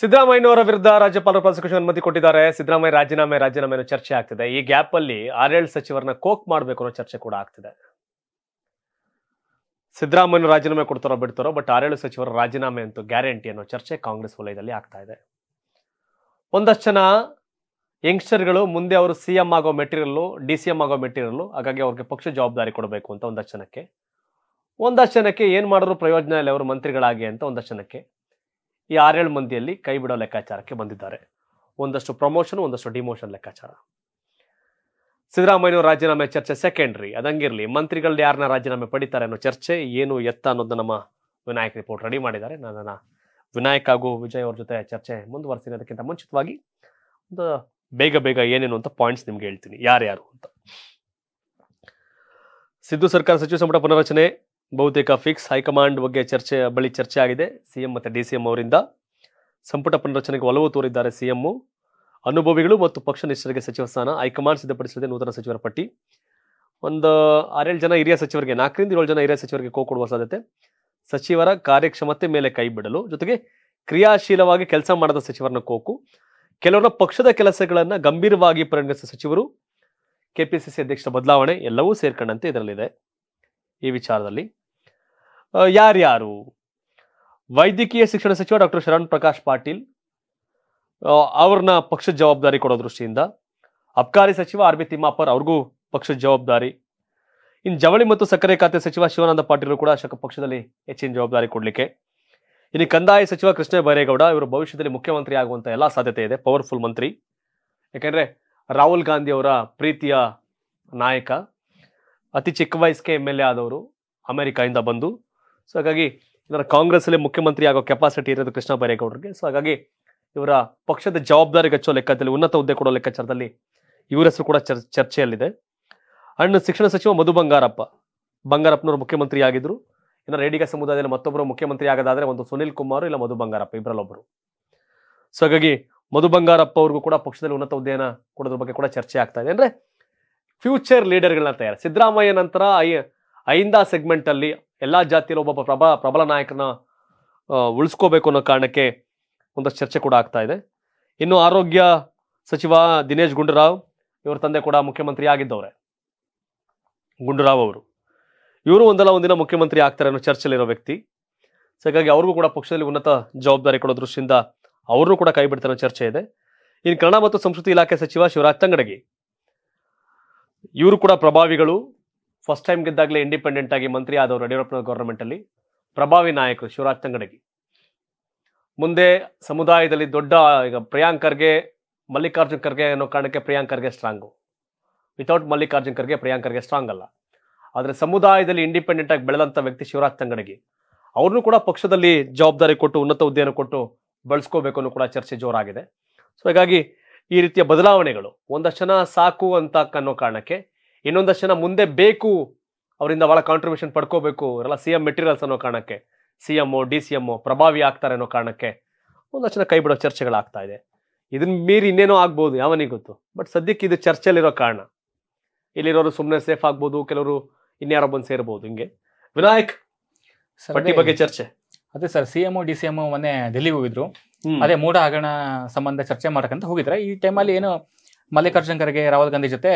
ಸಿದ್ದರಾಮಯ್ಯನವರ ವಿರುದ್ಧ ರಾಜ್ಯಪಾಲರು ಪ್ರಾಸಿಕ್ಯೂಷನ್ ಅನುಮತಿ ಕೊಟ್ಟಿದ್ದಾರೆ ಸಿದ್ದರಾಮಯ್ಯ ರಾಜೀನಾಮೆ ರಾಜೀನಾಮೆ ಚರ್ಚೆ ಆಗ್ತಿದೆ ಈ ಗ್ಯಾಪ್ ಅಲ್ಲಿ ಆರ್ಎಲ್ ಸಚಿವರನ್ನ ಕೋಕ್ ಮಾಡಬೇಕು ಅನ್ನೋ ಚರ್ಚೆ ಕೂಡ ಆಗ್ತಿದೆ ಸಿದ್ದರಾಮಯ್ಯನ ರಾಜೀನಾಮೆ ಕೊಡ್ತಾರೋ ಬಿಡ್ತಾರೋ ಬಟ್ ಆಡಳಿತ ಸಚಿವರ ರಾಜೀನಾಮೆ ಅಂತೂ ಗ್ಯಾರಂಟಿ ಅನ್ನೋ ಚರ್ಚೆ ಕಾಂಗ್ರೆಸ್ ವಲಯದಲ್ಲಿ ಆಗ್ತಾ ಇದೆ ಒಂದಷ್ಟು ಜನ ಯಂಗ್ಸ್ಟರ್ಗಳು ಮುಂದೆ ಅವರು ಸಿ ಎಂ ಆಗೋ ಮೆಟೀರಿಯಲ್ಲು ಡಿ ಸಿ ಎಂ ಆಗೋ ಮೆಟೀರಿಯಲ್ಲು ಹಾಗಾಗಿ ಅವ್ರಿಗೆ ಪಕ್ಷ ಜವಾಬ್ದಾರಿ ಕೊಡಬೇಕು ಅಂತ ಒಂದಷ್ಟು ಜನಕ್ಕೆ ಒಂದಷ್ಟು ಜನಕ್ಕೆ ಏನು ಮಾಡಿದ್ರು ಪ್ರಯೋಜನ ಇಲ್ಲ ಅವರು ಮಂತ್ರಿಗಳಾಗಿ ಅಂತ ಒಂದಷ್ಟು ಜನಕ್ಕೆ ಈ ಆರೇಳು ಮಂದಿಯಲ್ಲಿ ಕೈ ಬಿಡೋ ಲೆಕ್ಕಾಚಾರಕ್ಕೆ ಬಂದಿದ್ದಾರೆ ಒಂದಷ್ಟು ಪ್ರಮೋಷನ್ ಒಂದಷ್ಟು ಡಿಮೋಷನ್ ಲೆಕ್ಕಾಚಾರ ಸಿದ್ದರಾಮಯ್ಯವರು ರಾಜೀನಾಮೆ ಚರ್ಚೆ ಸೆಕೆಂಡ್ರಿ ಅದಂಗಿರಲಿ ಮಂತ್ರಿಗಳು ಯಾರನ್ನ ರಾಜೀನಾಮೆ ಪಡಿತಾರೆ ಅನ್ನೋ ಚರ್ಚೆ ಏನು ಎತ್ತ ಅನ್ನೋದು ನಮ್ಮ ವಿನಾಯಕ್ ರಿಪೋರ್ಟ್ ರೆಡಿ ಮಾಡಿದ್ದಾರೆ ನಾನು ವಿನಾಯಕ್ ಹಾಗೂ ವಿಜಯ್ ಅವ್ರ ಜೊತೆ ಚರ್ಚೆ ಮುಂದುವರಿಸ್ತೀನಿ ಅದಕ್ಕಿಂತ ಮುಂಚಿತವಾಗಿ ಒಂದು ಬೇಗ ಬೇಗ ಏನೇನು ಅಂತ ಪಾಯಿಂಟ್ಸ್ ನಿಮ್ಗೆ ಹೇಳ್ತೀನಿ ಯಾರ್ಯಾರು ಅಂತ ಸಿದ್ದು ಸರ್ಕಾರ ಸಚಿವ ಸಂಪುಟ ಪುನರ್ರಚನೆ ಬಹುತೇಕ ಫಿಕ್ಸ್ ಹೈಕಮಾಂಡ್ ಬಗ್ಗೆ ಚರ್ಚೆ ಬಳಿ ಚರ್ಚೆ ಆಗಿದೆ ಸಿಎಂ ಮತ್ತು ಡಿ ಸಿ ಎಂ ಅವರಿಂದ ಸಂಪುಟ ಪುನರಚನೆಗೆ ಒಲವು ತೋರಿದ್ದಾರೆ ಸಿಎಂ ಅನುಭವಿಗಳು ಮತ್ತು ಪಕ್ಷ ನಿಷ್ಠರಿಗೆ ಸಚಿವ ಸ್ಥಾನ ಹೈಕಮಾಂಡ್ ಸಿದ್ಧಪಡಿಸಿದೆ ನೂತನ ಸಚಿವರ ಪಟ್ಟಿ ಒಂದು ಆರೇಳು ಜನ ಹಿರಿಯ ಸಚಿವರಿಗೆ ನಾಲ್ಕರಿಂದ ಏಳು ಜನ ಹಿರಿಯ ಸಚಿವರಿಗೆ ಕೋ ಕೊಡುವ ಸಾಧ್ಯತೆ ಸಚಿವರ ಕಾರ್ಯಕ್ಷಮತೆ ಮೇಲೆ ಕೈ ಬಿಡಲು ಜೊತೆಗೆ ಕ್ರಿಯಾಶೀಲವಾಗಿ ಕೆಲಸ ಮಾಡದ ಸಚಿವರನ್ನ ಕೋಕು ಕೆಲವರ ಪಕ್ಷದ ಕೆಲಸಗಳನ್ನು ಗಂಭೀರವಾಗಿ ಪರಿಗಣಿಸಿದ ಸಚಿವರು ಕೆಪಿಸಿಸಿ ಅಧ್ಯಕ್ಷರ ಬದಲಾವಣೆ ಎಲ್ಲವೂ ಸೇರ್ಕೊಂಡಂತೆ ಇದರಲ್ಲಿದೆ ಈ ವಿಚಾರದಲ್ಲಿ ಯಾರ್ಯಾರು ವೈದ್ಯಕೀಯ ಶಿಕ್ಷಣ ಸಚಿವ ಡಾಕ್ಟರ್ ಶರಣ್ ಪ್ರಕಾಶ್ ಪಾಟೀಲ್ ಅವ್ರನ್ನ ಪಕ್ಷದ ಜವಾಬ್ದಾರಿ ಕೊಡೋ ದೃಷ್ಟಿಯಿಂದ ಅಬ್ಕಾರಿ ಸಚಿವ ಆರ್ ಬಿ ತಿಮ್ಮಾಪರ್ ಅವ್ರಿಗೂ ಪಕ್ಷದ ಜವಾಬ್ದಾರಿ ಇನ್ನು ಜವಳಿ ಮತ್ತು ಸಕ್ಕರೆ ಖಾತೆ ಸಚಿವ ಶಿವಾನಂದ ಪಾಟೀಲ್ ಕೂಡ ಪಕ್ಷದಲ್ಲಿ ಹೆಚ್ಚಿನ ಜವಾಬ್ದಾರಿ ಕೊಡಲಿಕ್ಕೆ ಇನ್ನು ಕಂದಾಯ ಸಚಿವ ಕೃಷ್ಣ ಬೈರೇಗೌಡ ಇವರು ಭವಿಷ್ಯದಲ್ಲಿ ಮುಖ್ಯಮಂತ್ರಿ ಆಗುವಂತ ಎಲ್ಲ ಸಾಧ್ಯತೆ ಇದೆ ಪವರ್ಫುಲ್ ಮಂತ್ರಿ ಯಾಕೆಂದ್ರೆ ರಾಹುಲ್ ಗಾಂಧಿ ಅವರ ಪ್ರೀತಿಯ ನಾಯಕ ಅತಿ ಚಿಕ್ಕ ವಯಸ್ಸಿಗೆ ಎಮ್ ಎಲ್ ಎ ಆದವರು ಅಮೆರಿಕಾಯಿಂದ ಬಂದು ಸೊ ಹಾಗಾಗಿ ಇವರ ಕಾಂಗ್ರೆಸ್ಸಲ್ಲಿ ಮುಖ್ಯಮಂತ್ರಿ ಆಗೋ ಕೆಪಾಸಿಟಿ ಇರೋದು ಕೃಷ್ಣ ಬೈರೇಗೌಡರಿಗೆ ಸೊ ಹಾಗಾಗಿ ಇವರ ಪಕ್ಷದ ಜವಾಬ್ದಾರಿ ಹೆಚ್ಚೋ ಲೆಕ್ಕದಲ್ಲಿ ಉನ್ನತ ಹುದ್ದೆ ಕೊಡೋ ಲೆಕ್ಕಾಚಾರದಲ್ಲಿ ಇವರ ಹೆಸರು ಕೂಡ ಚರ್ಚೆಯಲ್ಲಿದೆ ಅಣ್ಣ ಶಿಕ್ಷಣ ಸಚಿವ ಮಧು ಬಂಗಾರಪ್ಪ ಬಂಗಾರಪ್ಪನವರು ಮುಖ್ಯಮಂತ್ರಿ ಆಗಿದ್ರು ಇನ್ನು ರೇಡಿಗ ಸಮುದಾಯದಲ್ಲಿ ಮತ್ತೊಬ್ಬರು ಮುಖ್ಯಮಂತ್ರಿ ಆಗೋದಾದರೆ ಒಂದು ಸುನಿಲ್ ಕುಮಾರ್ ಇಲ್ಲ ಮಧು ಬಂಗಾರಪ್ಪ ಇಬ್ಬರಲ್ಲೊಬ್ಬರು ಸೊ ಹಾಗಾಗಿ ಮಧು ಬಂಗಾರಪ್ಪ ಅವ್ರಿಗೂ ಕೂಡ ಪಕ್ಷದಲ್ಲಿ ಉನ್ನತ ಹುದ್ದೆಯನ್ನು ಕೊಡೋದ್ರ ಬಗ್ಗೆ ಕೂಡ ಚರ್ಚೆ ಆಗ್ತಾ ಇದೆ ಅಂದರೆ ಫ್ಯೂಚರ್ ಲೀಡರ್ಗಳನ್ನ ತಯಾರು ಸಿದ್ದರಾಮಯ್ಯ ನಂತರ ಐ ಐಂದ ಸೆಗ್ಮೆಂಟಲ್ಲಿ ಎಲ್ಲ ಜಾತಿಯಲ್ಲಿ ಒಬ್ಬ ಪ್ರಭಾ ಪ್ರಬಲ ನಾಯಕನ ಉಳಿಸ್ಕೋಬೇಕು ಅನ್ನೋ ಕಾರಣಕ್ಕೆ ಒಂದಷ್ಟು ಚರ್ಚೆ ಕೂಡ ಆಗ್ತಾ ಇದೆ ಇನ್ನು ಆರೋಗ್ಯ ಸಚಿವ ದಿನೇಶ್ ಗುಂಡೂರಾವ್ ಇವರ ತಂದೆ ಕೂಡ ಮುಖ್ಯಮಂತ್ರಿ ಆಗಿದ್ದವ್ರೆ ಗುಂಡೂರಾವ್ ಅವರು ಇವರು ಒಂದಲ್ಲ ಒಂದಿನ ಮುಖ್ಯಮಂತ್ರಿ ಆಗ್ತಾರೆ ಅನ್ನೋ ಚರ್ಚೆಲಿರೋ ವ್ಯಕ್ತಿ ಸೊ ಹಾಗಾಗಿ ಅವ್ರಿಗೂ ಕೂಡ ಪಕ್ಷದಲ್ಲಿ ಉನ್ನತ ಜವಾಬ್ದಾರಿ ಕೊಡೋ ದೃಷ್ಟಿಯಿಂದ ಅವರು ಕೂಡ ಕೈ ಅನ್ನೋ ಚರ್ಚೆ ಇದೆ ಇನ್ನು ಕನ್ನಡ ಮತ್ತು ಸಂಸ್ಕೃತಿ ಇಲಾಖೆ ಸಚಿವ ಶಿವರಾಜ್ ತಂಗಡಗಿ ಇವರು ಕೂಡ ಪ್ರಭಾವಿಗಳು ಫಸ್ಟ್ ಟೈಮ್ ಗೆದ್ದಾಗಲೇ ಇಂಡಿಪೆಂಡೆಂಟ್ ಆಗಿ ಮಂತ್ರಿ ಆದವರು ಯಡಿಯೂರಪ್ಪನ ಅಲ್ಲಿ ಪ್ರಭಾವಿ ನಾಯಕರು ಶಿವರಾಜ್ ತಂಗಡಗಿ ಮುಂದೆ ಸಮುದಾಯದಲ್ಲಿ ದೊಡ್ಡ ಈಗ ಪ್ರಿಯಾಂಕ್ ಖರ್ಗೆ ಮಲ್ಲಿಕಾರ್ಜುನ್ ಖರ್ಗೆ ಅನ್ನೋ ಕಾರಣಕ್ಕೆ Priyank Kharge strong without Mallikarjun Kharge Priyank Kharge strong ಅಲ್ಲ ಆದರೆ ಸಮುದಾಯದಲ್ಲಿ ಇಂಡಿಪೆಂಡೆಂಟ್ ಆಗಿ ಬೆಳೆದಂಥ ವ್ಯಕ್ತಿ ಶಿವರಾಜ್ ತಂಗಡಗಿ ಅವ್ರನ್ನೂ ಕೂಡ ಪಕ್ಷದಲ್ಲಿ ಜವಾಬ್ದಾರಿ ಕೊಟ್ಟು ಉನ್ನತ ಹುದ್ದೆಯನ್ನು ಕೊಟ್ಟು ಬೆಳೆಸ್ಕೋಬೇಕು ಅನ್ನೋ ಕೂಡ ಚರ್ಚೆ ಜೋರಾಗಿದೆ ಸೊ ಹೀಗಾಗಿ ಈ ರೀತಿಯ ಬದಲಾವಣೆಗಳು ಒಂದಷ್ಟು ಜನ ಸಾಕು ಅಂತ ಅನ್ನೋ ಕಾರಣಕ್ಕೆ ಇನ್ನೊಂದಷ್ಟು ಜನ ಮುಂದೆ ಬೇಕು ಅವರಿಂದ ಭಾಳ ಕಾಂಟ್ರಿಬ್ಯೂಷನ್ ಪಡ್ಕೋಬೇಕು ಇವರೆಲ್ಲ ಸಿ ಎಂ ಮೆಟೀರಿಯಲ್ಸ್ ಅನ್ನೋ ಕಾರಣಕ್ಕೆ C M D C M ಪ್ರಭಾವಿ ಆಗ್ತಾರೆ ಅನ್ನೋ ಕಾರಣಕ್ಕೆ ಒಂದಷ್ಟು ಜನ ಕೈ ಬಿಡೋ ಚರ್ಚೆಗಳಾಗ್ತಾ ಇದೆ ಇದನ್ನ ಮೀರಿ ಇನ್ನೇನೋ ಆಗ್ಬೋದು ಯಾವನಿಗೆ ಗೊತ್ತು ಬಟ್ ಸದ್ಯಕ್ಕೆ ಇದು ಚರ್ಚೆಯಲ್ಲಿರೋ ಕಾರಣ ಇಲ್ಲಿರೋರು ಸುಮ್ಮನೆ ಸೇಫ್ ಆಗ್ಬೋದು ಕೆಲವರು ಇನ್ಯಾರೋ ಬಂದು ಸೇರ್ಬೋದು ಹಿಂಗೆ ವಿನಾಯಕ್ ಬಗ್ಗೆ ಚರ್ಚೆ ಅದೇ sir C M D C M ಮೊನ್ನೆ ಡೆಲ್ಲಿಗೆ ಹೋಗಿದ್ರು ಅದೇ ಮೂಡ ಹಗರಣ ಸಂಬಂಧ ಚರ್ಚೆ ಮಾಡಕಂತ ಹೋಗಿದ್ರೆ ಈ ಟೈಮಲ್ಲಿ ಏನು ಮಲ್ಲಿಕಾರ್ಜುನ್ ಖರ್ಗೆ ರಾಹುಲ್ ಗಾಂಧಿ ಜೊತೆ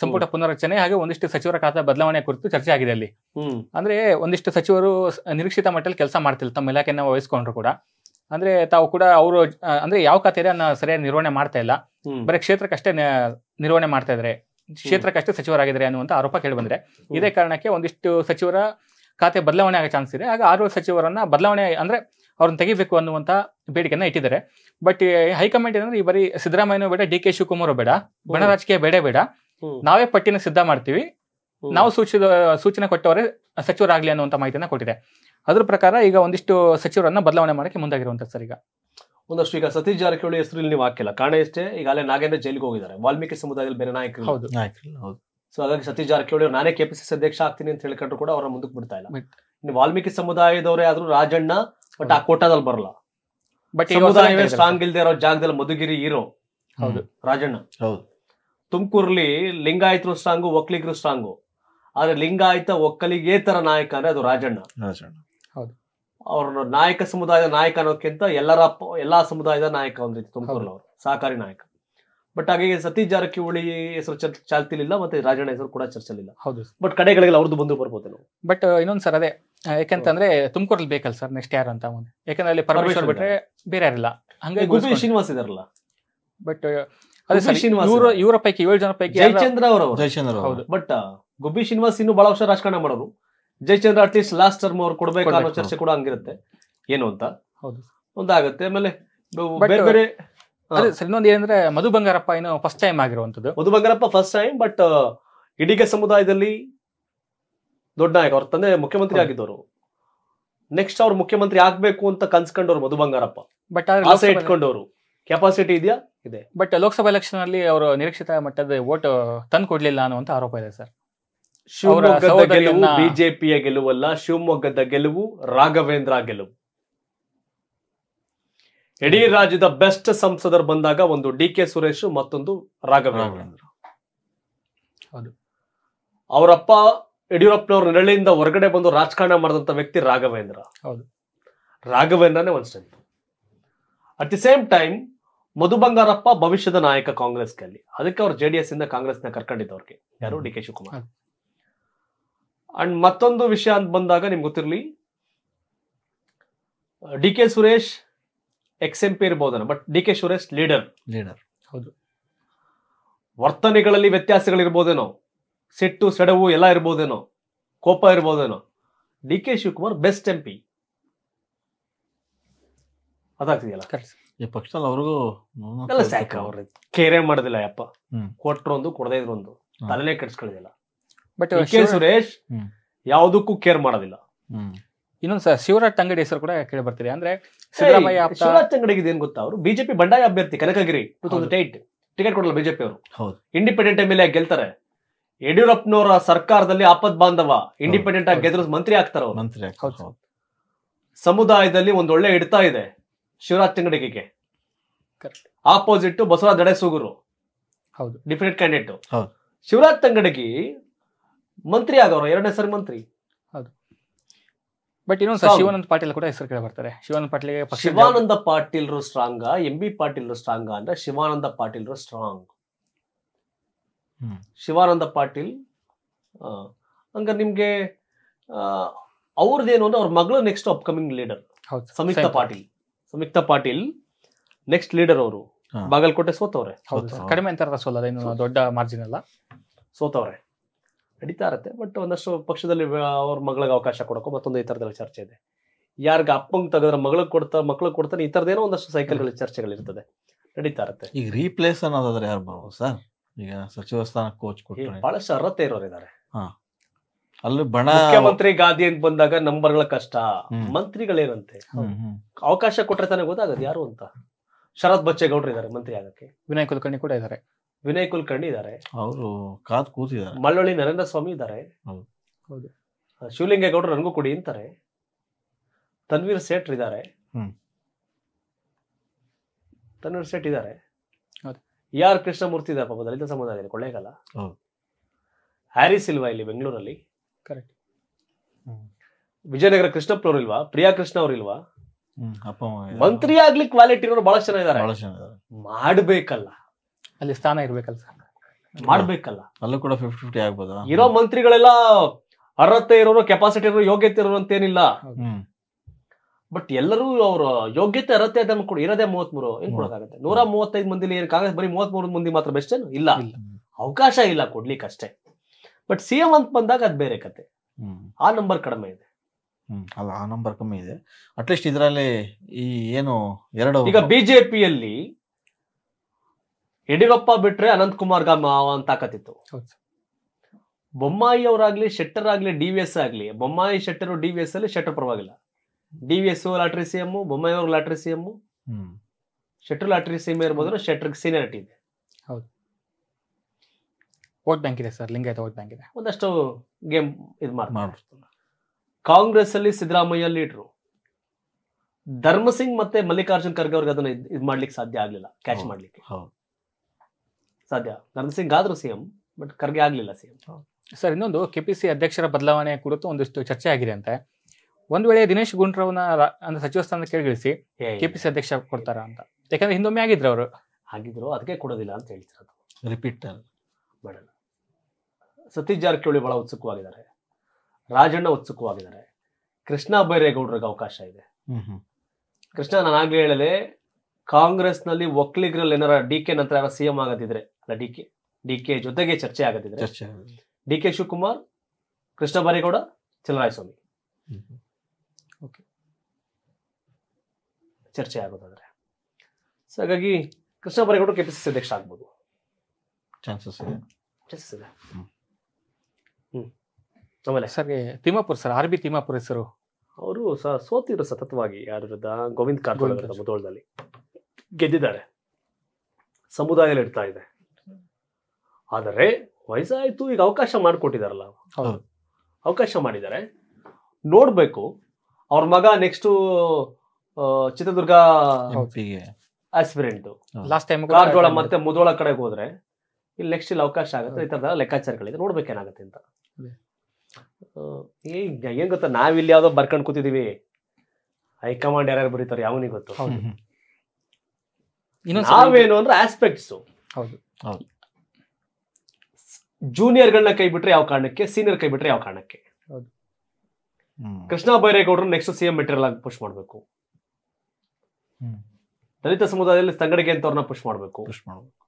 ಸಂಪುಟ ಪುನರ್ರಚನೆ ಹಾಗೆ ಒಂದಿಷ್ಟು ಸಚಿವರ ಖಾತೆ ಬದಲಾವಣೆ ಕುರಿತು ಚರ್ಚೆ ಆಗಿದೆ ಅಲ್ಲಿ ಅಂದ್ರೆ ಒಂದಿಷ್ಟು ಸಚಿವರು ನಿರೀಕ್ಷಿತ ಮಟ್ಟದಲ್ಲಿ ಕೆಲಸ ಮಾಡ್ತಿಲ್ಲ ತಮ್ಮ ಇಲಾಖೆಯನ್ನ ವಹಿಸ್ಕೊಂಡ್ರು ಕೂಡ ಅಂದ್ರೆ ತಾವು ಕೂಡ ಅವರು ಅಂದ್ರೆ ಯಾವ ಖಾತೆ ಸರಿಯಾಗಿ ನಿರ್ವಹಣೆ ಮಾಡ್ತಾ ಇಲ್ಲ ಬರೀ ಕ್ಷೇತ್ರಕ್ಕಷ್ಟೇ ನಿರ್ವಹಣೆ ಮಾಡ್ತಾ ಇದ್ರೆ ಕ್ಷೇತ್ರಕ್ಕಷ್ಟೇ ಸಚಿವರಾಗಿದ್ರೆ ಅನ್ನುವಂತ ಆರೋಪ ಕೇಳಿ ಬಂದ್ರೆ ಇದೇ ಕಾರಣಕ್ಕೆ ಒಂದಿಷ್ಟು ಸಚಿವರ ಖಾತೆ ಬದಲಾವಣೆ ಆಗೋ ಚಾನ್ಸ್ ಇದೆ ಆಗ ಆರು ಸಚಿವರನ್ನ ಬದಲಾವಣೆ ಅಂದ್ರೆ ಅವ್ರನ್ನ ತೆಗಿಬೇಕು ಅನ್ನುವಂತ ಬೇಡಿಕೆಯನ್ನ ಇಟ್ಟಿದ್ದಾರೆ ಬಟ್ ಹೈಕಮಾಂಡ್ ಏನಂದ್ರೆ ಈ ಬರೀ ಸಿದ್ದರಾಮಯ್ಯ ಬೇಡ ಡಿ ಕೆ ಶಿವಕುಮಾರ್ ಬೇಡ ಗಣರಾಜಕೀಯ ರಾಜಕೀಯ ಬೇಡ ಬೇಡ ನಾವೇ ಪಟ್ಟಿನ ಸಿದ್ಧ ಮಾಡ್ತೀವಿ ನಾವು ಸೂಚಿದ ಸೂಚನೆ ಕೊಟ್ಟವರೇ ಸಚಿವರಾಗ್ಲಿ ಅನ್ನುವಂತ ಮಾಹಿತಿಯನ್ನ ಕೊಟ್ಟಿದೆ ಅದ್ರ ಪ್ರಕಾರ ಈಗ ಒಂದಿಷ್ಟು ಸಚಿವರನ್ನ ಬದಲಾವಣೆ ಮಾಡಕ್ಕೆ ಮುಂದಾಗಿರುವಂತ ಸರ್ ಈಗ ಒಂದಷ್ಟು ಈಗ ಸತೀಶ್ ಜಾರಕಿಹೊಳಿ ಹೆಸರು ನೀವು ಹಾಕಿಲ್ಲ ಕಾರಣ ಇಷ್ಟೇ ಅಲ್ಲೇ ನಾಗೇಂದ್ರ ಜೈಲಿಗೆ ಹೋಗಿದ್ದಾರೆ ವಾಲ್ಮೀಕಿ ಸಮುದಾಯದಲ್ಲಿ ಬೇರೆ ನಾಯಕರು ಹೌದು ಹೌದು ಸೊ ಹಾಗಾಗಿ ಸತೀಶ್ ಜಾರಕಿಹೊಳಿ ನಾನೇ ಕೆಪಿಸಿಸಿ ಅಧ್ಯಕ್ಷ ಆಗ್ತೀನಿ ಅಂತ ಹೇಳ್ಕೊಂಡ್ರು ಕೂಡ ಅವರ ಮುಂದಕ್ಕೆ ಬಿಡ್ತಾ ಇಲ್ಲ ವಾಲ್ಮೀಕಿ ಸಮುದಾಯದವರೇ ಆದ್ರೂ ರಾಜಣ್ಣ ಬಟ್ ಆ ಕೋಟಾದಲ್ಲಿ ಬರಲ್ಲ ಬಟ್ ಸಮುದಾಯವೇ ಸ್ಟ್ರಾಂಗ್ ಇಲ್ದೇ ಇರೋ ಜಾಗದಲ್ಲಿ ಮಧುಗಿರಿ ಇರೋ ಹೌದು ರಾಜಣ್ಣ ಹೌದು ತುಮಕೂರ್ಲಿ ಲಿಂಗಾಯತರು ಸ್ಟ್ರಾಂಗು ಒಕ್ಕಲಿಗರು ಸ್ಟ್ರಾಂಗು ಆದ್ರೆ ಲಿಂಗಾಯತ ತರ ನಾಯಕ ಅಂದ್ರೆ ಅದು ರಾಜಣ್ಣ ಹೌದು ಅವ್ರ ನಾಯಕ ಸಮುದಾಯದ ನಾಯಕ ಅನ್ನೋಕ್ಕಿಂತ ಎಲ್ಲರ ಎಲ್ಲಾ ಸಮುದಾಯದ ನಾಯಕ ಒಂದ್ ರೀತಿ ತುಮಕೂರ್ನವರು ಸಹಕಾರಿ ನಾಯಕ ಬಟ್ ಹಾಗಾಗಿ ಸತೀಶ್ ಜಾರಕಿಹೊಳಿ ಹೆಸರು ಚಾಲ್ತಿಲಿಲ್ಲ ಮತ್ತೆ ರಾಜಣ್ಣ ಹೆಸರು ಕೂಡ ಚರ್ಚಲಿಲ್ಲ ಹೌದು ಬಟ್ ಕಡೆಗಳಿಗೆಲ್ಲ ಅವ್ರದ್ದು ಬಂದು ಬರ್ಬೋದು ಬಟ್ ಇನ್ನೊಂದ್ ಸರ್ ಅದೇ ಯಾಕಂತಂದ್ರೆ ತುಮಕೂರಲ್ಲಿ ಬೇಕಲ್ಲ ಸರ್ ನೆಕ್ಸ್ಟ್ ಯಾರು ಅಂತ ಮುಂದೆ ಯಾಕಂದ್ರೆ ಅಲ್ಲಿ ಪರಮೇಶ್ವರ್ ಬಿಟ್ರೆ ಬೇರೆ ಯಾರಿಲ್ಲ ಹಂಗಾಗಿ ಗುಬ್ಬಿ ಶ್ರೀನಿವಾಸ್ ಇದಾರಲ್ಲ ಬಟ್ ಅದೇ ಸರ್ ಇವರ ಇವರ ಪೈಕಿ ಏಳು ಜನ ಪೈಕಿ ಜಯಚಂದ್ರ ಅವರು ಜಯಚಂದ್ರ ಹೌದು ಬಟ್ ಗುಬ್ಬಿ ಶ್ರೀನಿವಾಸ್ ಇನ್ನು ಬಹಳ ವರ್ಷ ರಾಜಕಾರಣ ಮಾಡೋರು ಜಯಚಂದ್ರ ಅಟ್ಲೀಸ್ಟ್ ಲಾಸ್ಟ್ ಟರ್ಮ್ ಅವ್ರು ಕೊಡ್ಬೇಕು ಅನ್ನೋ ಚರ್ಚೆ ಕೂಡ ಹಂಗಿರುತ್ತೆ ಏನು ಅಂತ ಹೌದು ಒಂದಾಗುತ್ತೆ ಆಮೇಲೆ ಬೇರೆ ಬೇರೆ ಅದೇ ಸರ್ ಇನ್ನೊಂದು ಏನಂದ್ರೆ ಮಧು ಬಂಗಾರಪ್ಪ ಏನು ಫಸ್ಟ್ ಟೈಮ್ ಆಗಿರುವಂತದ್ದು Madhu Bangarappa first time but ಇಡೀ ಸಮುದಾಯದಲ್ಲಿ ದೊಡ್ಡ ನಾಯಕ ಅವ್ರ ತಂದೆ ಮುಖ್ಯಮಂತ್ರಿ ಆಗಿದ್ದವರು ನೆಕ್ಸ್ಟ್ ಅವ್ರು ಮುಖ್ಯಮಂತ್ರಿ ಆಗ್ಬೇಕು ಅಂತ ಕನ್ಸ್ಕೊಂಡವ್ರು ಮಧು ಬಂಗಾರಪ್ಪ ಬಟ್ ಆಸೆ ಇಟ್ಕೊಂಡವ್ರು ಕೆಪಾಸಿಟಿ ಇದೆಯಾ ಇದೆ ಬಟ್ ಲೋಕಸಭಾ ಎಲೆಕ್ಷನ್ ಅಲ್ಲಿ ಅವರು ನಿರೀಕ್ಷಿತ ಮಟ್ಟದ ವೋಟ್ ತಂದು ಕೊಡ್ಲಿಲ್ಲ ಅನ್ನುವಂತ ಆರೋಪ ಇದೆ ಸರ್ ಶಿವಮೊಗ್ಗದ ಗೆಲುವು ಬಿಜೆಪಿಯ ಗೆಲುವಲ್ಲ ಶಿವಮೊಗ್ಗದ ಗೆಲುವು ರಾಘವೇಂದ್ರ ಗೆಲುವು ಇಡೀ ರಾಜ್ಯದ ಬೆಸ್ಟ್ ಸಂಸದರು ಬಂದಾಗ ಒಂದು ಡಿ ಕೆ ಸುರೇಶ್ ಮತ್ತೊಂದು ರಾಘವೇಂದ್ರ ಅವರಪ್ಪ ಯಡಿಯೂರಪ್ಪನವ್ರ ನೆರಳಿಯಿಂದ ಹೊರಗಡೆ ಬಂದು ರಾಜಕಾರಣ ಮಾಡಿದಂಥ ವ್ಯಕ್ತಿ ರಾಘವೇಂದ್ರ ಹೌದು ರಾಘವೇಂದ್ರನೇ ಒಂದು strength at the same time Madhu Bangarappa ಭವಿಷ್ಯದ ನಾಯಕ ಕಾಂಗ್ರೆಸ್ಗೆ ಅಲ್ಲಿ ಅದಕ್ಕೆ ಅವ್ರು ಜೆ ಡಿ ಎಸ್ ಇಂದ ಕಾಂಗ್ರೆಸ್ನ ಅವ್ರಿಗೆ ಯಾರು ಡಿ ಕೆ ಶಿವಕುಮಾರ್ ಅಂಡ್ ಮತ್ತೊಂದು ವಿಷಯ ಅಂತ ಬಂದಾಗ ನಿಮ್ಗೆ ಗೊತ್ತಿರಲಿ D K Suresh ex M P ಇರ್ಬೋದನ but D K Suresh leader leader ಹೌದು ವರ್ತನೆಗಳಲ್ಲಿ ವ್ಯತ್ಯಾಸಗಳಿರ್ಬೋದೇನೋ ಸಿಟ್ಟು ಸೆಡವು ಎಲ್ಲ ಇರ್ಬೋದೇನೋ ಕೋಪ ಇರ್ಬೋದೇನೋ D K Shivakumar best M P ಅದಾಗ್ತಿದೆಯಲ್ಲ ಈ ಪಕ್ಷದಲ್ಲಿ ಅವ್ರಿಗೂ ಎಲ್ಲ ಕೇರೆ ಮಾಡೋದಿಲ್ಲ ಯಪ್ಪ ಕೊಟ್ರು ಒಂದು ಕೊಡದೇ ಇದ್ರು ತಲೆನೇ ಬಟ್ ಕೆ ಸುರೇಶ್ ಯಾವುದಕ್ಕೂ ಕೇರ್ ಮಾಡೋದಿಲ್ಲ ಇನ್ನೊಂದು ಸರ್ ಶಿವರಾಜ್ ತಂಗಡಿ ಹೆಸರು ಕೂಡ ಕೇಳಿ ಬರ್ತೀರಿ ಅಂದ್ರೆ ಸಿದ್ದರಾಮಯ್ಯ ಶಿವರಾಜ್ ಅಂಗಡಿಗೆ ಏನು ಗೊತ್ತಾ ಅವರು ಬಿಜೆಪಿ ಬಂಡಾಯ ಅಭ್ಯರ್ಥಿ Kanakagiri two thousand eight ticket ಕೊಡಲ್ಲ ಬಿಜೆಪಿ ಅವರು ಇಂಡಿಪೆಂಡೆಂಟ್ ಎಂ ಎಲ್ ಎ ಗೆಲ್ತಾರೆ ಯಡಿಯೂರಪ್ಪನವರ ಸರ್ಕಾರದಲ್ಲಿ ಆಪದ್ ಬಾಂಧವ ಇಂಡಿಪೆಂಡೆಂಟ್ ಆಗಿ ಗೆದ್ರು ಮಂತ್ರಿ ಆಗ್ತಾರ ಮಂತ್ರಿ ಸಮುದಾಯದಲ್ಲಿ ಒಂದ್ ಒಳ್ಳೆ ಹಿಡ್ತಾ ಇದೆ ಶಿವರಾಜ್ ತಿಂಗಡಿಗೆ ಆಪೋಸಿಟ್ ಬಸವರಾಜ್ ದಡೆ ಹೌದು ಡಿಫಿನೆಟ್ ಕ್ಯಾಂಡಿಡೇಟ್ ಶಿವರಾಜ್ ತಂಗಡಗಿ ಮಂತ್ರಿ ಆಗವ್ರ ಎರಡನೇ ಸರಿ ಮಂತ್ರಿ ಹೌದು ಬಟ್ ಇನ್ನೊಂದು ಶಿವಾನಂದ ಪಾಟೀಲ್ ಕೂಡ ಹೆಸರು ಕೇಳಿ ಬರ್ತಾರೆ Shivananda Patil Shivananda Patil strong M B Patil strong ಅಂದ್ರೆ ಶಿವಾನಂದ ಪಾಟೀಲ್ ಸ್ಟ್ರಾಂಗ್ ಶಿವಾನಂದ ಪಾಟೀಲ್ ಹಂಗಾರೆ ನಿಮ್ಗೆ ಅವ್ರದ್ದೇನು ಅಂದ್ರೆ ಅವ್ರ ಮಗಳು next upcoming leader Samyukta Patil Samyukta Patil next leader ಅವರು ಬಾಗಲಕೋಟೆ ಸೋತವ್ರೆ ಕಡಿಮೆ ಸೋಲದ ಇನ್ನು ದೊಡ್ಡ ಮಾರ್ಜಿನ್ ಅಲ್ಲ ಸೋತವ್ರೆ ನಡೀತಾ ಇರತ್ತೆ ಬಟ್ ಒಂದಷ್ಟು ಪಕ್ಷದಲ್ಲಿ ಅವ್ರ ಮಗಳಿಗೆ ಅವಕಾಶ ಕೊಡೋಕೋ ಮತ್ತೊಂದು ಈ ಚರ್ಚೆ ಇದೆ ಯಾರಿಗೆ ಅಪ್ಪಂಗೆ ತೆಗೆದ್ರೆ ಮಗಳಿಗೆ ಕೊಡ್ತಾ ಮಕ್ಳಿಗೆ ಕೊಡ್ತಾನೆ ಈ ಥರದ್ದೇನೋ ಒಂದಷ್ಟು ಸೈಕಲ್ಗಳ ಚರ್ಚೆಗಳಿರ್ತದೆ ನಡೀತಾ ಇರತ್ತೆ ಈಗ ರೀಪ್ಲೇಸ್ ಅನ್ನೋದಾದ್ರೆ ಯಾರು ಬರ್ಬೋದು ಸರ್ ಈಗ ಸಚಿವ ಸ್ಥಾನ ಕೋಚ್ ಕೊಟ್ಟು ಬಹಳಷ್ಟು ಅರ್ಹತೆ ಇರೋರು ಇದ್ದಾರೆ ಅಲ್ಲಿ ಬಣ ಮುಖ್ಯಮಂತ್ರಿ ಗಾದಿ ಅಂತ ಬಂದಾಗ ನಂಬರ್ಗಳ ಕಷ್ಟ ಮಂತ್ರಿಗಳೇನಂತೆ ಅವಕಾಶ ಕೊಟ್ಟರೆ ತಾನೇ ಗೊತ್ತಾಗದು ಯಾರು ಅಂತ ಶರತ್ ಬಚ್ಚೇಗೌಡರು ಇದ್ದಾರೆ ಮಂತ್ರಿ ಆಗಕ್ಕೆ ವಿನಯ್ ಕುಲಕರ್ಣಿ ಕೂಡ ಇದ್ದಾರೆ ವಿನಯ್ ಕುಲಕರ್ಣಿ ಇದ್ದಾರೆ ಅವರು ಕಾದ್ ಕೂತಿದ್ದಾರೆ ಮಳ್ಳೊಳ್ಳಿ ನರೇಂದ್ರ ಸ್ವಾಮಿ ಇದ್ದಾರೆ ಗೌಡ್ರು ನನಗೂ ಕೊಡಿ ಅಂತಾರೆ ತನ್ವೀರ್ ಸೇಠ್ ಇದ್ದಾರೆ ತನ್ವೀರ್ ಸೇಠ್ ಇದ್ದಾರೆ ಯಾರ್ ಕೃಷ್ಣಮೂರ್ತಿ ಇದೆ ಪಾಪ ದಲಿತ ಇದೆ ಕೊಳ್ಳೇಗಾಲ ಹ್ಯಾರಿ ಸಿಲ್ವಾ ಇಲ್ಲಿ ಬೆಂಗಳೂರಲ್ಲಿ ಕರೆಕ್ಟ್ ವಿಜಯನಗರ ಕೃಷ್ಣಪ್ಪ ಇಲ್ವಾ ಪ್ರಿಯಾ ಕೃಷ್ಣ ಅವ್ರು ಇಲ್ವಾ ಮಂತ್ರಿ ಆಗ್ಲಿ ಕ್ವಾಲಿಟಿ ಇರೋರು ಬಹಳ ಜನ ಇದಾರೆ ಮಾಡ್ಬೇಕಲ್ಲ ಅಲ್ಲಿ ಸ್ಥಾನ ಇರ್ಬೇಕಲ್ಲ ಸರ್ ಮಾಡ್ಬೇಕಲ್ಲ ಅಲ್ಲೂ ಕೂಡ ಫಿಫ್ಟಿ ಫಿಫ್ಟಿ ಆಗ್ಬೋದು ಇರೋ ಮಂತ್ರಿಗಳೆಲ್ಲ ಅರ್ಹತೆ ಇರೋರು ಕೆಪಾಸಿಟಿ ಇರೋ ಯೋಗ್ಯತೆ ಇರೋರು ಏನಿಲ್ಲ ಬಟ್ ಎಲ್ಲರೂ ಅವರು ಯೋಗ್ಯತೆ ಅರ್ಹತೆ ಅದನ್ನು ಕೊಡಿ ಇರೋದೇ ಮೂವತ್ತ್ ಮೂರು ಏನ್ ಕೊಡೋದಾಗುತ್ತೆ ನೂರ ಮೂವತ್ತೈದು ಮಂದಿಲಿ ಏನು ಕಾಂಗ್ರೆಸ್ ಬರೀ ಮೂವತ್ತ್ ಮೂರು ಮಂದಿ ಮಾತ್ರ ಬೆಸ್ಟ್ ಏನು ಇಲ್ಲ ಅವಕಾಶ ಇಲ್ಲ ಕೊಡ್ಲಿಕ್ಕೆ ಅಷ್ಟೇ ಬಟ್ ಸಿ ಎಂ ಅಂತ ಬಂದಾಗ ಅದು ಬೇರೆ ಕತೆ ಆ ನಂಬರ್ ಕಡಿಮೆ ಇದೆ ಅಲ್ಲ ಆ ನಂಬರ್ ಕಮ್ಮಿ ಇದೆ ಅಟ್ಲೀಸ್ಟ್ ಇದರಲ್ಲಿ ಈ ಏನು ಎರಡು ಈಗ ಬಿಜೆಪಿಯಲ್ಲಿ ಯಡಿಯೂರಪ್ಪ ಬಿಟ್ರೆ ಅನಂತ್ ಕುಮಾರ್ ಗಮ್ಮ ಅಂತ ಕತಿತ್ತು ಬೊಮ್ಮಾಯಿ ಅವರಾಗ್ಲಿ ಶೆಟ್ಟರ್ ಆಗ್ಲಿ ಡಿ ವಿ ಎಸ್ ಆಗ್ಲಿ Bommai Shettar D V S ಅಲ್ಲಿ ಶೆಟ್ಟರ್ ಪರವಾಗಿಲ್ಲ ಡಿವಿಎಸ್ ಲಾಟ್ರಿ ಸಿಎಂ ಬೊಮ್ಮಾಯಿ ಅವ್ರ lottery CM Shettar lottery CM ಇರ್ಬೋದು ಶೆಟ್ರ್ ಸೀನಿಯರಿಟಿ ಇದೆ ಹೌದು ಬ್ಯಾಂಕ್ ಇದೆ ಸರ್ ಲಿಂಗಾಯತ ವೋಟ್ ಬ್ಯಾಂಕ್ ಇದೆ ಒಂದಷ್ಟು ಗೇಮ್ ಇದು ಮಾಡ್ತಾರೆ ಕಾಂಗ್ರೆಸ್ ಅಲ್ಲಿ ಸಿದ್ದರಾಮಯ್ಯ ಲೀಡ್ರು ಧರ್ಮಸಿಂಗ್ ಮತ್ತೆ ಮಲ್ಲಿಕಾರ್ಜುನ್ ಖರ್ಗೆ ಅವ್ರಿಗೆ ಅದನ್ನ ಇದು ಮಾಡ್ಲಿಕ್ಕೆ ಸಾಧ್ಯ ಆಗ್ಲಿಲ್ಲ ಕ್ಯಾಚ್ ಮಾಡ್ಲಿಕ್ಕೆ ಸಾಧ್ಯ ಧರ್ಮಸಿಂಗ್ ಆದ್ರೂ ಸಿಎಂ ಬಟ್ ಖರ್ಗೆ ಆಗ್ಲಿಲ್ಲ ಸಿಎಂ ಸರ್ ಇನ್ನೊಂದು ಕೆಪಿಸಿ ಅಧ್ಯಕ್ಷರ ಬದಲಾವಣೆ ಕುರಿತು ಒಂದಿಷ್ಟು ಚರ್ಚೆ ಆಗಿದೆ ಅಂತೆ ಒಂದ್ ವೇಳೆ ದಿನೇಶ್ ಗುಂಡ್ರಾವ್ನ ಅಂದ್ರೆ ಸಚಿವ ಸ್ಥಾನ ಕೆಳಗಿಳಿಸಿ ಕೆಪಿಸಿ ಅಧ್ಯಕ್ಷ ಕೊಡ್ತಾರ ಅಂತ ಯಾಕಂದ್ರೆ ಹಿಂದೊಮ್ಮೆ ಆಗಿದ್ರು ಅವರು ಆಗಿದ್ರು ಅದಕ್ಕೆ ಕೊಡೋದಿಲ್ಲ ಅಂತ ಹೇಳ್ತಿರೋದು ರಿಪೀಟ್ ಮಾಡಲ್ಲ ಸತೀಶ್ ಜಾರಕಿಹೊಳಿ ಬಹಳ ಉತ್ಸುಕವಾಗಿದ್ದಾರೆ ರಾಜಣ್ಣ ಉತ್ಸುಕವಾಗಿದ್ದಾರೆ ಕೃಷ್ಣ ಬೈರೇಗೌಡರಿಗೆ ಅವಕಾಶ ಇದೆ ಕೃಷ್ಣ ನಾನು ಆಗ್ಲೇ ಹೇಳಿದೆ ಕಾಂಗ್ರೆಸ್ನಲ್ಲಿ ಒಕ್ಕಲಿಗರಲ್ಲಿ ಏನಾರ ಡಿ ಕೆ ನಂತರ ಯಾರು ಸಿಎಂ ಆಗದಿದ್ರೆ ಅಲ್ಲ ಡಿ ಕೆ ಡಿ ಕೆ ಜೊತೆಗೆ ಚರ್ಚೆ ಆಗದಿದ್ರೆ ಡಿ ಕೆ ಶಿವಕುಮಾರ್ ಕೃಷ್ಣ ಬೈರೇಗೌಡ ಚಲರಾಯಸ್ವಾಮಿ ಚರ್ಚೆ ಆಗೋದಾದ್ರೆ ಸೊ ಹಾಗಾಗಿ ಕೃಷ್ಣ ಬರೇಗೌಡರು ಕೆ ಪಿ ಸಿ ಸಿ ಅಧ್ಯಕ್ಷ ಆಗ್ಬೋದು ಚಾನ್ಸಸ್ ಇದೆ ಚಾನ್ಸಸ್ ಇದೆ ಹ್ಞೂ ಆಮೇಲೆ sir Timmapur sir R B Timmapur ಹೆಸರು ಅವರು ಸಹ ಸೋತಿದ್ರು ಸತತವಾಗಿ ಯಾರ ವಿರುದ್ಧ ಗೋವಿಂದ್ ಕಾರಜೋಳ ವಿರುದ್ಧ ಮುಧೋಳದಲ್ಲಿ ಗೆದ್ದಿದ್ದಾರೆ ಸಮುದಾಯದಲ್ಲಿ ಇಡ್ತಾ ಇದೆ ಆದರೆ ವಯಸ್ಸಾಯಿತು ಈಗ ಅವಕಾಶ ಮಾಡಿಕೊಟ್ಟಿದಾರಲ್ಲ ಅವಕಾಶ ಮಾಡಿದ್ದಾರೆ ನೋಡಬೇಕು ಅವ್ರ ಮಗ next Chitradurga aspirant last time Karjol ಮತ್ತೆ ಮುದೋಳ ಕಡೆ ಹೋದ್ರೆ ಇಲ್ಲಿ ನೆಕ್ಸ್ಟ್ ಇಲ್ಲಿ ಅವಕಾಶ ಆಗುತ್ತೆ ಈ ತರದ ಲೆಕ್ಕಾಚಾರಗಳಿದೆ ನೋಡ್ಬೇಕೇನಾಗುತ್ತೆ ಅಂತ ಏನ್ ಏನ್ ಗೊತ್ತಾ ಇಲ್ಲಿ ಯಾವ್ದೋ ಬರ್ಕೊಂಡ್ ಕೂತಿದೀವಿ ಹೈಕಮಾಂಡ್ ಯಾರ್ಯಾರು ಬರೀತಾರೆ ಯಾವನಿಗೆ ಗೊತ್ತು ನಾವೇನು ಅಂದ್ರೆ ಆಸ್ಪೆಕ್ಟ್ಸ್ ಗಳನ್ನ ಕೈ ಬಿಟ್ರೆ ಯಾವ ಕಾರಣಕ್ಕೆ ಸೀನಿಯರ್ ಕೈ ಬಿಟ್ರೆ ಯಾವ ಕಾರಣಕ್ಕೆ ಕೃಷ್ಣ ಬೈರೇಗೌಡರು ನೆಕ್ಸ್ಟ್ ಸಿಎಂ ಮೆಟೀರಿಯಲ್ ಆಗಿ ಪುಷ್ ಮಾಡ್ಬೇಕು ದಲಿತ ಸಮುದಾಯದಲ್ಲಿ ತಂಗಡಿಗೆ ಅಂತವ್ರನ್ನ ಪುಷ್ ಮಾಡಬೇಕು ಪುಷ್ ಮಾಡಬೇಕು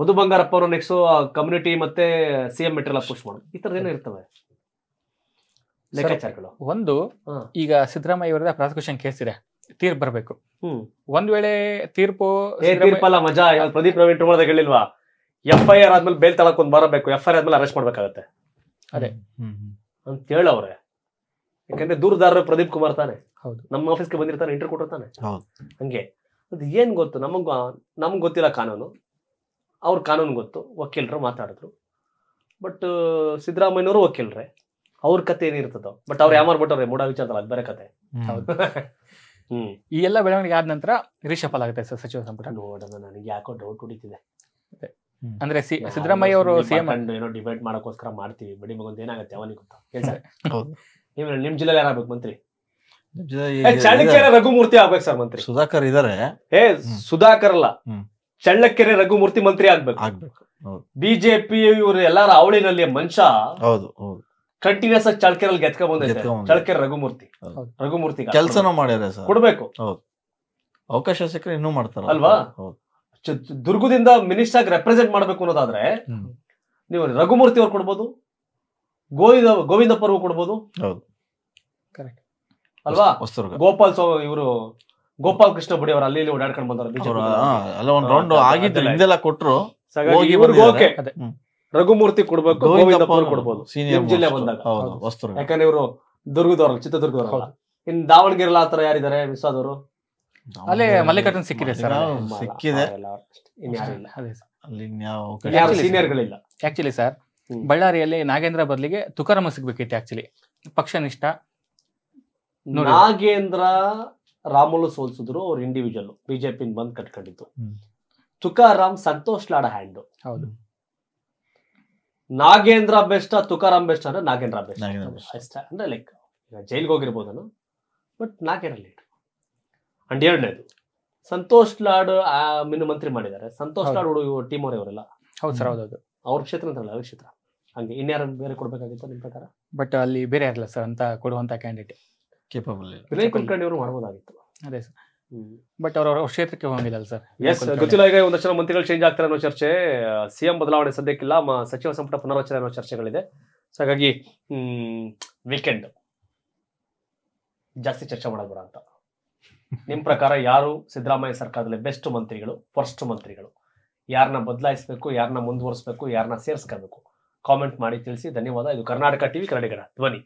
ಮಧು ಬಂಗಾರಪ್ಪ ಅವರು ನೆಕ್ಸ್ಟ್ ಕಮ್ಯುನಿಟಿ ಮತ್ತೆ ಸಿಎಂ ಮೆಟ್ರಲ್ ಪುಷ್ ಮಾಡೋದು ಈ ತರದ ಇರ್ತವೆ ಲೆಕ್ಕಾಚಾರಗಳು ಒಂದು ಈಗ ಸಿದ್ದರಾಮಯ್ಯ ಅವರ ಪ್ರಾಸಿಕ್ಯೂಷನ್ ಕೇಸ್ ಇದೆ ತೀರ್ಪು ಬರಬೇಕು ಒಂದ್ ವೇಳೆ ತೀರ್ಪು ತೀರ್ಪಲ್ಲ ಮಜಾ ಪ್ರದೀಪ್ ಪ್ರವೀಣ್ ಹೇಳಿಲ್ವಾ ಎಫ್ ಐ ಆರ್ ಆದ್ಮೇಲೆ ಬೇಲ್ ತಳಕ್ ಬರಬೇಕು ಎಫ್ ಐ ಆದ್ಮೇಲೆ ಅರೆಸ್ಟ್ ಮಾಡ್ಬೇಕಾಗತ್ತೆ ಅದೇ ಅಂತ ಹೇಳವ್ರೆ ಯಾಕಂದ್ರೆ ದೂರದಾರರು ಪ್ರದೀಪ್ ಕುಮಾರ್ ತಾನೆ ಹೌದು ನಮ್ಮ ಆಫೀಸ್ಗೆ ಬಂದಿರ್ತಾನೆ ಇಂಟರ್ ಕೊಟ್ಟಿರ್ತಾನೆ ಹಂಗೆ ಅದು ಏನ್ ಗೊತ್ತು ನಮಗ್ ನಮ್ಗೆ ಗೊತ್ತಿಲ್ಲ ಕಾನೂನು ಅವ್ರ ಕಾನೂನು ಗೊತ್ತು ವಕೀಲರು ಮಾತಾಡಿದ್ರು ಬಟ್ ಸಿದ್ದರಾಮಯ್ಯನವರು ವಕೀಲ್ರೆ ಅವ್ರ ಕತೆ ಏನಿರ್ತದೋ ಬಟ್ ಅವ್ರು ಯಾಮಾರ್ ಬಿಟ್ಟವ್ರೆ ಮೂಡ ವಿಚಾರ ಅದು ಬೇರೆ ಕತೆ ಈ ಎಲ್ಲ ಬೆಳವಣಿಗೆ ಆದ ನಂತರ ರಿಷಫಲ್ ಆಗುತ್ತೆ ಸರ್ ಸಚಿವ ಸಂಪುಟ ನೋಡೋಣ ನನಗೆ ಯಾಕೋ ಡೌಟ್ ಹೊಡಿತಿದೆ ಅಂದ್ರೆ ಸಿದ್ದರಾಮಯ್ಯ ಅವರು ಸಿಎಂ ಏನೋ ಡಿಬೇಟ್ ಮಾಡೋಕ್ಕೋಸ್ಕರ ಮಾಡ್ತೀವಿ ಬಿಡಿ ಮಗೊಂದು ಏನಾಗುತ್ತೆ ಅವನಿಗೆ ಗೊತ್ತಾ ನಿಮ್ ನಿಮ್ ಜಿಲ್ಲೆಲಿ ಯಾರಾಗ್ಬೇಕು ಮಂತ್ರಿ ಚಳ್ಳಕೆರೆ ರಘುಮೂರ್ತಿ ಆಗ್ಬೇಕು ಸರ್ ಮಂತ್ರಿ ಸುಧಾಕರ್ ಇದಾರೆ ಏ ಸುಧಾಕರ್ ಅಲ್ಲ ಚಳ್ಳಕೆರೆ ರಘುಮೂರ್ತಿ ಮಂತ್ರಿ ಆಗ್ಬೇಕು ಆಗ್ಬೇಕು ಬಿಜೆಪಿ ಇವರು ಎಲ್ಲಾರ ಅವಳಿನಲ್ಲಿ ಮನುಷ್ಯ ಹೌದು ಕಂಟಿನ್ಯೂಸ್ ಆಗಿ ಚಳ್ಕೆರಲ್ಲಿ ಗೆತ್ಕೊಂಡ್ ಬಂದೈತೆ ಚಳ್ಕೆರೆ ರಘುಮೂರ್ತಿ ರಘುಮೂರ್ತಿ ಕೆಲಸನ ಮಾಡ್ಯಾರ ಸರ್ ಕೊಡ್ಬೇಕು ಹೌದು ಅವಕಾಶ ಸಿಕ್ಕರೆ ಇನ್ನೂ ಮಾಡ್ತಾರ ಅಲ್ವಾ ದುರ್ಗದಿಂದ ಮಿನಿಸ್ಟರ್ ಆಗಿ ರೆಪ್ರೆಸೆಂಟ್ ಮಾಡ್ಬೇಕು ಅನ್ನೋದಾದ್ರೆ ನೀವು ರಘುಮೂರ್ತಿ ಅವ್ರು ಕೊಡ್ಬೋದು ಗೋವಿಂದ ಗೋವಿಂದ ಪರ್ವ ಕೊಡ್ಬೋದು ಹೌದು ಕರೆಕ್ಟ್ ಅಲ್ವಾ ಗೋಪಾಲ್ ಸೋ ಇವರು ಗೋಪಾಲ್ ಕೃಷ್ಣ ಬಡಿ ಅವರು ಅಲ್ಲಿ ಇಲ್ಲಿ ಓಡಾಡ್ಕೊಂಡು ಬಂದವರು ಅಲ್ಲ ಒಂದು ರೌಂಡ್ ಆಗಿದ್ರು ಹಿಂದೆಲ್ಲ ಕೊಟ್ರು ಓಕೆ ರಘುಮೂರ್ತಿ ಕೊಡ್ಬೇಕು ಗೋವಿಂದ ಪರ್ವ ಕೊಡ್ಬೋದು ಸೀನಿಯರ್ ಜಿಲ್ಲೆ ಬಂದಾಗ ಹೊಸದುರ್ಗ ಯಾಕಂದ್ರೆ ಇವರು ದುರ್ಗದವ್ರಲ್ಲ ಚಿತ್ರದುರ್ಗದವ್ರಲ್ಲ ಇನ್ ದಾವಣಗೆರೆಲ್ಲ ಆತರ ಯಾರಿದ್ದಾರೆ ಮಿಸ್ ಆದವರು ಅಲ್ಲೇ ಮಲ್ಲಿಕಾರ್ಜುನ್ ಸಿಕ್ಕಿದೆ ಸರ್ ಸಿಕ್ಕಿದೆ ಅಲ್ಲಿ ಸೀನಿಯರ್ಗಳಿಲ್ಲ ಆಕ್ಚುಲಿ ಸರ್ ಬಳ್ಳಾರಿಯಲ್ಲಿ ನಾಗೇಂದ್ರ ಬದಲಿಗೆ ತುಕಾರಾಮ ಸಿಗ್ಬೇಕಿತ್ತು ಆಕ್ಚುಲಿ ನಿಷ್ಠ ನಾಗೇಂದ್ರ ರಾಮುಲು ಸೋಲ್ಸಿದ್ರು ಅವ್ರ ಇಂಡಿವಿಜುವಲ್ ಬಿಜೆಪಿ ಬಂದ್ ಕಟ್ಕೊಂಡಿತ್ತು ತುಕಾರಾಮ್ ಸಂತೋಷ್ ಲಾಡ ಹ್ಯಾಂಡ್ ಹೌದು ನಾಗೇಂದ್ರ ಬೆಸ್ಟ್ ತುಕಾರಾಮ್ ಬೆಸ್ಟ್ ಅಂದ್ರೆ ನಾಗೇಂದ್ರ ಬೆಸ್ಟ್ ಅಂದ್ರೆ ಲೈಕ್ ಜೈಲ್ಗೆ ಹೋಗಿರ್ಬೋದನು ಬಟ್ ನಾಗೇಂದ್ರ ಲೀಡರ್ ಅಂಡ್ ಎರಡನೇದು ಸಂತೋಷ್ ಲಾಡ್ ಮಿನು ಮಂತ್ರಿ ಮಾಡಿದ್ದಾರೆ ಸಂತೋಷ್ ಲಾಡ್ ಹುಡುಗ ಟೀಮ್ ಅವರೇ ಇವರೆಲ್ಲ ಹೌದು ಸರ್ ಹೌದೌದು ಅವ್ರ ಕ್ಷೇತ್ರ ಅಂತಲ್ಲ ಅವ್ರ ಕ್ಷೇತ್ರ ಹಂಗೆ ಇನ್ಯಾರು ಬೇರೆ ಕೊಡ್ಬೇಕಾಗಿತ್ತು ನಿಮ್ಮ ಪ್ರಕಾರ ಬಟ್ ಅಲ್ಲಿ ಬೇರೆ ಇರಲ್ಲ ಸರ್ ಅಂತ ಕೊಡುವಂತ ಕ್ಯಾಂಡಿಡೇಟ್ ಕೇಪಬಲ್ ವಿನಯ್ ಕುಲಕರ್ಣಿ ಅವರು ಮಾಡ್ಬೋದಾಗಿತ್ತು ಅದೇ ಸರ್ ಬಟ್ ಅವ್ರ ಕ್ಷೇತ್ರಕ್ಕೆ ಹೋಗಿಲ್ಲ ಸರ್ ಎಸ್ ಗೊತ್ತಿಲ್ಲ ಈಗ ಒಂದಷ್ಟು ಜನ ಮಂತ್ರಿಗಳು ಚೇಂಜ್ ಆಗ್ತಾರೆ ಅನ್ನೋ ಚರ್ಚೆ ಸಿಎಂ ಬದಲಾವಣೆ ಸದ್ಯಕ್ಕಿಲ್ಲ ಸಚಿವ ಸಂಪುಟ ಪುನರ್ರಚನೆ ಅನ್ನೋ ಚರ್ಚೆಗಳಿದೆ ಸೊ ಹಾಗಾಗಿ ವೀಕೆಂಡ್ ಜಾಸ್ತಿ ಚರ್ಚೆ ಮಾಡೋದು ಅಂತ ನಿಮ್ಮ ಪ್ರಕಾರ ಯಾರು ಸಿದ್ದರಾಮಯ್ಯ ಸರ್ಕಾರದಲ್ಲಿ ಬೆಸ್ಟ್ ಮಂತ್ರಿಗಳು ಫಸ್ಟ್ ಮಂತ್ರಿಗಳು ಯಾರನ್ನ ಬದಲಾಯಿಸಬೇಕು ಯಾರನ್ನ ಮುಂದುವರಿಸಬೇಕು ಯಾರನ್ನ ಸೇರಿಸ್ಕೋಬೇಕು ಕಾಮೆಂಟ್ ಮಾಡಿ ತಿಳಿಸಿ ಧನ್ಯವಾದ ಇದು ಕರ್ನಾಟಕ ಟಿವಿ ಕನ್ನಡಿಗರ ಧ್ವನಿ